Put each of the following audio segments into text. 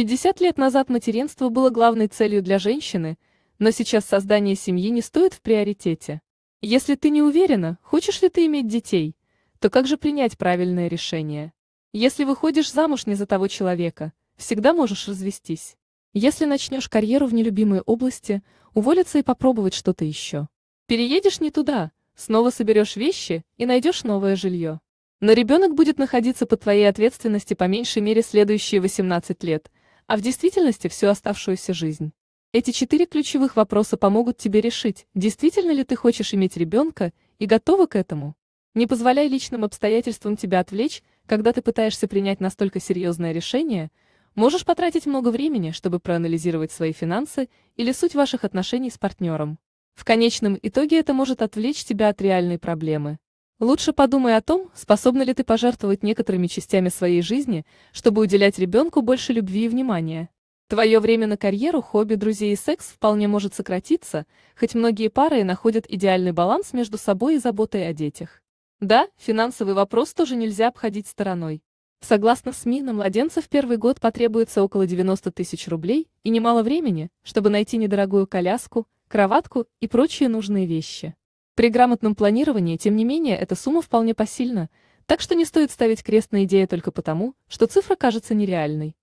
50 лет назад материнство было главной целью для женщины, но сейчас создание семьи не стоит в приоритете. Если ты не уверена, хочешь ли ты иметь детей, то как же принять правильное решение? Если выходишь замуж не за того человека, всегда можешь развестись. Если начнешь карьеру в нелюбимой области, уволиться и попробовать что-то еще. Переедешь не туда, снова соберешь вещи и найдешь новое жилье. Но ребенок будет находиться под твоей ответственности по меньшей мере следующие 18 лет – а в действительности всю оставшуюся жизнь. Эти четыре ключевых вопроса помогут тебе решить, действительно ли ты хочешь иметь ребенка и готова к этому. Не позволяй личным обстоятельствам тебя отвлечь, когда ты пытаешься принять настолько серьезное решение, можешь потратить много времени, чтобы проанализировать свои финансы или суть ваших отношений с партнером. В конечном итоге это может отвлечь тебя от реальной проблемы. Лучше подумай о том, способна ли ты пожертвовать некоторыми частями своей жизни, чтобы уделять ребенку больше любви и внимания. Твое время на карьеру, хобби, друзей и секс вполне может сократиться, хоть многие пары и находят идеальный баланс между собой и заботой о детях. Да, финансовый вопрос тоже нельзя обходить стороной. Согласно СМИ, на младенца в первый год потребуется около 90 тысяч рублей и немало времени, чтобы найти недорогую коляску, кроватку и прочие нужные вещи. При грамотном планировании, тем не менее, эта сумма вполне посильна, так что не стоит ставить крест на идею только потому, что цифра кажется нереальной.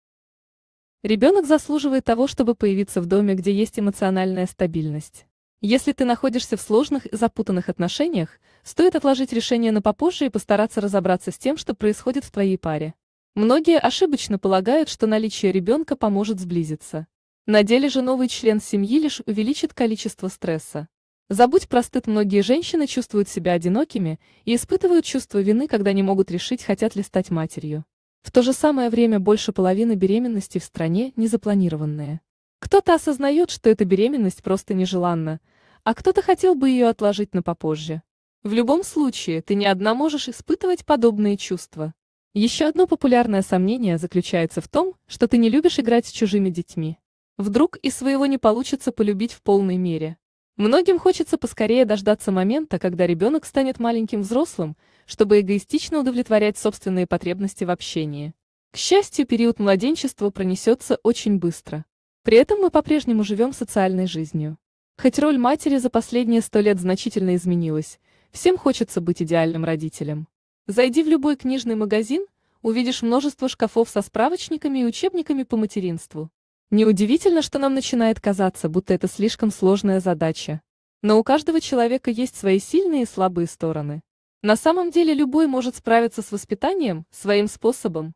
Ребенок заслуживает того, чтобы появиться в доме, где есть эмоциональная стабильность. Если ты находишься в сложных и запутанных отношениях, стоит отложить решение на попозже и постараться разобраться с тем, что происходит в твоей паре. Многие ошибочно полагают, что наличие ребенка поможет сблизиться. На деле же новый член семьи лишь увеличит количество стресса. Забудь про стыд, многие женщины чувствуют себя одинокими и испытывают чувство вины, когда не могут решить, хотят ли стать матерью. В то же самое время больше половины беременности в стране незапланированные. Кто-то осознает, что эта беременность просто нежеланна, а кто-то хотел бы ее отложить на попозже. В любом случае, ты не одна можешь испытывать подобные чувства. Еще одно популярное сомнение заключается в том, что ты не любишь играть с чужими детьми. Вдруг и своего не получится полюбить в полной мере. Многим хочется поскорее дождаться момента, когда ребенок станет маленьким взрослым, чтобы эгоистично удовлетворять собственные потребности в общении. К счастью, период младенчества пронесется очень быстро. При этом мы по-прежнему живем социальной жизнью. Хоть роль матери за последние сто лет значительно изменилась, всем хочется быть идеальным родителем. Зайди в любой книжный магазин, увидишь множество шкафов со справочниками и учебниками по материнству. Неудивительно, что нам начинает казаться, будто это слишком сложная задача. Но у каждого человека есть свои сильные и слабые стороны. На самом деле любой может справиться с воспитанием своим способом.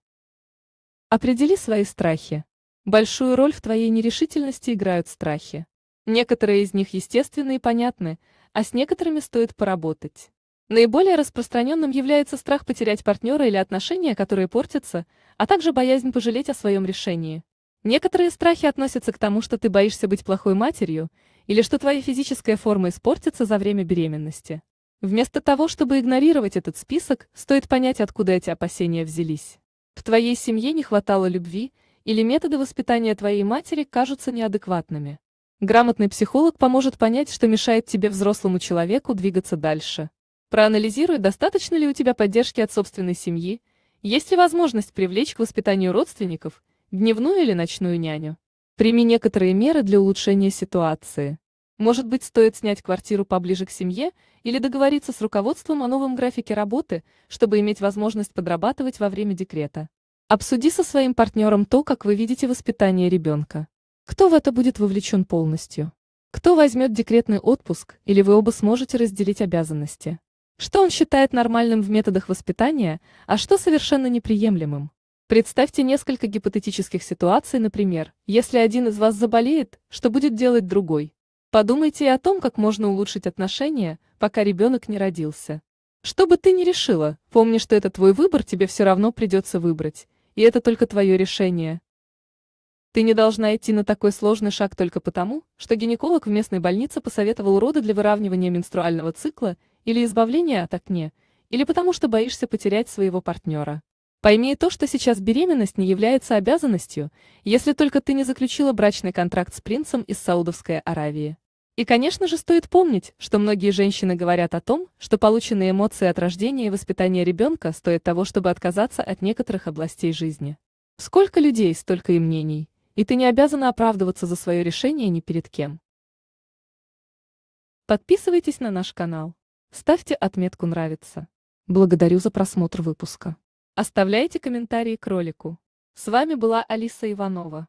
Определи свои страхи. Большую роль в твоей нерешительности играют страхи. Некоторые из них естественны и понятны, а с некоторыми стоит поработать. Наиболее распространенным является страх потерять партнера или отношения, которые портятся, а также боязнь пожалеть о своем решении. Некоторые страхи относятся к тому, что ты боишься быть плохой матерью, или что твоя физическая форма испортится за время беременности. Вместо того, чтобы игнорировать этот список, стоит понять, откуда эти опасения взялись. В твоей семье не хватало любви, или методы воспитания твоей матери кажутся неадекватными. Грамотный психолог поможет понять, что мешает тебе, взрослому человеку, двигаться дальше. Проанализируй, достаточно ли у тебя поддержки от собственной семьи, есть ли возможность привлечь к воспитанию родственников – дневную или ночную няню. Прими некоторые меры для улучшения ситуации. Может быть, стоит снять квартиру поближе к семье или договориться с руководством о новом графике работы, чтобы иметь возможность подрабатывать во время декрета. Обсуди со своим партнером то, как вы видите воспитание ребенка. Кто в это будет вовлечен полностью? Кто возьмет декретный отпуск или вы оба сможете разделить обязанности? Что он считает нормальным в методах воспитания, а что совершенно неприемлемым? Представьте несколько гипотетических ситуаций, например, если один из вас заболеет, что будет делать другой? Подумайте и о том, как можно улучшить отношения, пока ребенок не родился. Что бы ты ни решила, помни, что это твой выбор, тебе все равно придется выбрать, и это только твое решение. Ты не должна идти на такой сложный шаг только потому, что гинеколог в местной больнице посоветовал роды для выравнивания менструального цикла или избавления от окне, или потому что боишься потерять своего партнера. Пойми и то, что сейчас беременность не является обязанностью, если только ты не заключила брачный контракт с принцем из Саудовской Аравии. И, конечно же, стоит помнить, что многие женщины говорят о том, что полученные эмоции от рождения и воспитания ребенка стоят того, чтобы отказаться от некоторых областей жизни. Сколько людей, столько и мнений, и ты не обязана оправдываться за свое решение ни перед кем. Подписывайтесь на наш канал. Ставьте отметку «Нравится». Благодарю за просмотр выпуска. Оставляйте комментарии к ролику. С вами была Алиса Иванова.